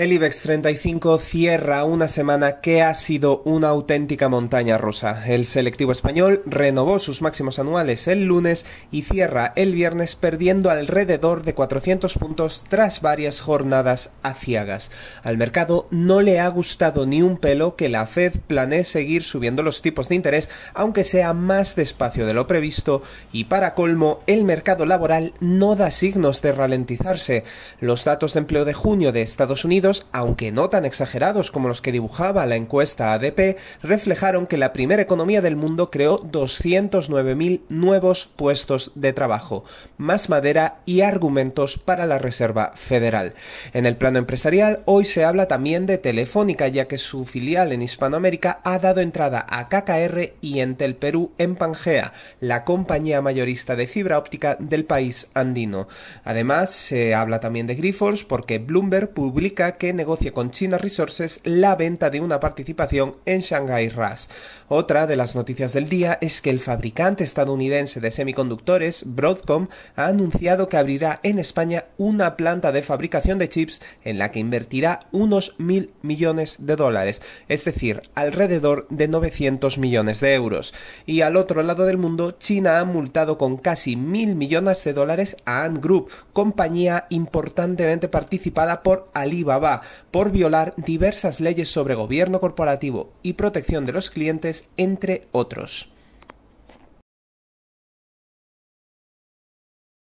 El IBEX 35 cierra una semana que ha sido una auténtica montaña rusa. El selectivo español renovó sus máximos anuales el lunes y cierra el viernes perdiendo alrededor de 400 puntos tras varias jornadas aciagas. Al mercado no le ha gustado ni un pelo que la Fed planee seguir subiendo los tipos de interés, aunque sea más despacio de lo previsto, y para colmo, el mercado laboral no da signos de ralentizarse. Los datos de empleo de junio de Estados Unidos aunque no tan exagerados como los que dibujaba la encuesta ADP, reflejaron que la primera economía del mundo creó 209.000 nuevos puestos de trabajo, más madera y argumentos para la Reserva Federal. En el plano empresarial, hoy se habla también de Telefónica, ya que su filial en Hispanoamérica ha dado entrada a KKR y Entel Perú en Pangea, la compañía mayorista de fibra óptica del país andino. Además, se habla también de Grifols porque Bloomberg publica que negocia con China Resources la venta de una participación en Shanghai RAS. Otra de las noticias del día es que el fabricante estadounidense de semiconductores, Broadcom, ha anunciado que abrirá en España una planta de fabricación de chips en la que invertirá unos mil millones de dólares, es decir, alrededor de 900 millones de euros. Y al otro lado del mundo, China ha multado con casi mil millones de dólares a Ant Group, compañía importantemente participada por Alibaba por violar diversas leyes sobre gobierno corporativo y protección de los clientes, entre otros.